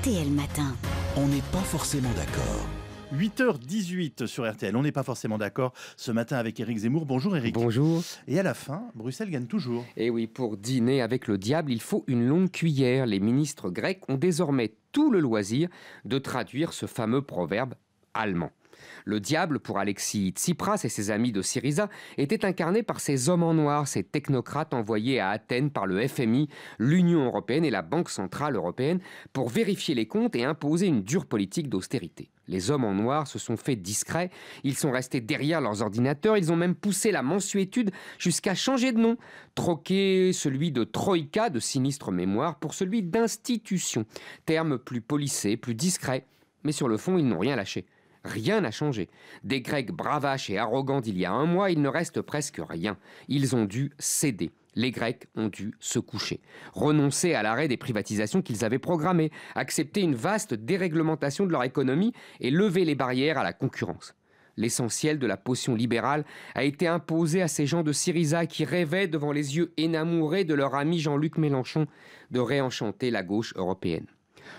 RTL Matin. On n'est pas forcément d'accord. 8h18 sur RTL. On n'est pas forcément d'accord ce matin avec Éric Zemmour. Bonjour Éric. Bonjour. Et à la fin, Bruxelles gagne toujours. Et eh oui, pour dîner avec le diable, il faut une longue cuillère. Les ministres grecs ont désormais tout le loisir de traduire ce fameux proverbe allemand. Le diable, pour Alexis Tsipras et ses amis de Syriza, était incarné par ces hommes en noir, ces technocrates envoyés à Athènes par le FMI, l'Union européenne et la Banque centrale européenne pour vérifier les comptes et imposer une dure politique d'austérité. Les hommes en noir se sont faits discrets, ils sont restés derrière leurs ordinateurs, ils ont même poussé la mansuétude jusqu'à changer de nom, troquer celui de Troïka de sinistre mémoire pour celui d'institution, terme plus policé, plus discret, mais sur le fond ils n'ont rien lâché. Rien n'a changé. Des Grecs bravaches et arrogants d'il y a un mois, il ne reste presque rien. Ils ont dû céder. Les Grecs ont dû se coucher, renoncer à l'arrêt des privatisations qu'ils avaient programmées, accepter une vaste déréglementation de leur économie et lever les barrières à la concurrence. L'essentiel de la potion libérale a été imposé à ces gens de Syriza qui rêvaient, devant les yeux énamourés de leur ami Jean-Luc Mélenchon, de réenchanter la gauche européenne.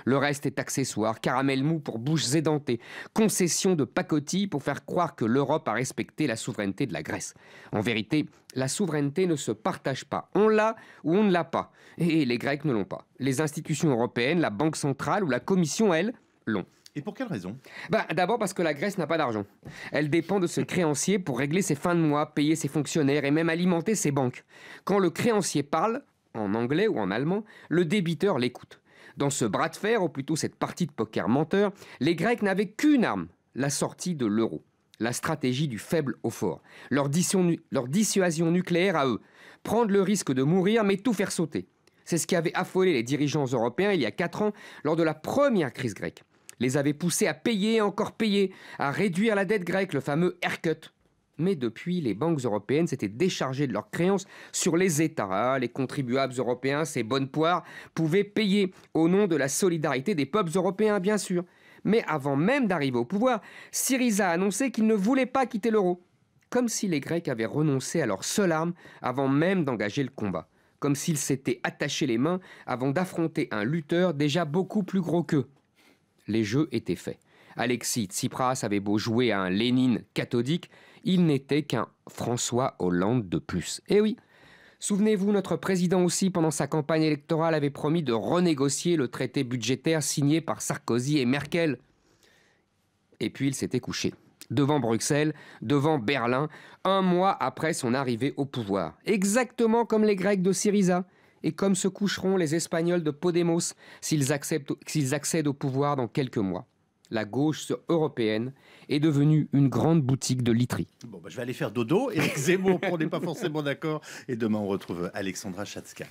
Le reste est accessoire, caramel mou pour bouches édentées, concession de pacotille pour faire croire que l'Europe a respecté la souveraineté de la Grèce. En vérité, la souveraineté ne se partage pas. On l'a ou on ne l'a pas. Et les Grecs ne l'ont pas. Les institutions européennes, la Banque centrale ou la Commission, elles, l'ont. Et pour quelle raison bah, D'abord parce que la Grèce n'a pas d'argent. Elle dépend de ce créancier pour régler ses fins de mois, payer ses fonctionnaires et même alimenter ses banques. Quand le créancier parle, en anglais ou en allemand, le débiteur l'écoute. Dans ce bras de fer, ou plutôt cette partie de poker menteur, les Grecs n'avaient qu'une arme, la sortie de l'euro, la stratégie du faible au fort, leur, dissuasion nucléaire à eux, prendre le risque de mourir mais tout faire sauter. C'est ce qui avait affolé les dirigeants européens il y a 4 ans lors de la première crise grecque. Les avait poussés à payer et encore payer, à réduire la dette grecque, le fameux haircut. Mais depuis, les banques européennes s'étaient déchargées de leurs créances sur les États. les contribuables européens, ces bonnes poires, pouvaient payer au nom de la solidarité des peuples européens, bien sûr. Mais avant même d'arriver au pouvoir, Syriza a annoncé qu'il ne voulait pas quitter l'euro. Comme si les Grecs avaient renoncé à leur seule arme avant même d'engager le combat. Comme s'ils s'étaient attachés les mains avant d'affronter un lutteur déjà beaucoup plus gros qu'eux. Les jeux étaient faits. Alexis Tsipras avait beau jouer à un Lénine cathodique, il n'était qu'un François Hollande de plus. Eh oui Souvenez-vous, notre président aussi, pendant sa campagne électorale, avait promis de renégocier le traité budgétaire signé par Sarkozy et Merkel. Et puis il s'était couché devant Bruxelles, devant Berlin, un mois après son arrivée au pouvoir. Exactement comme les Grecs de Syriza et comme se coucheront les Espagnols de Podemos s'ils accèdent au pouvoir dans quelques mois la gauche européenne est devenue une grande boutique de literie. Bah, je vais aller faire dodo. et Zemmour, on n'est pas forcément d'accord. Et demain, on retrouve Alexandra Chatska.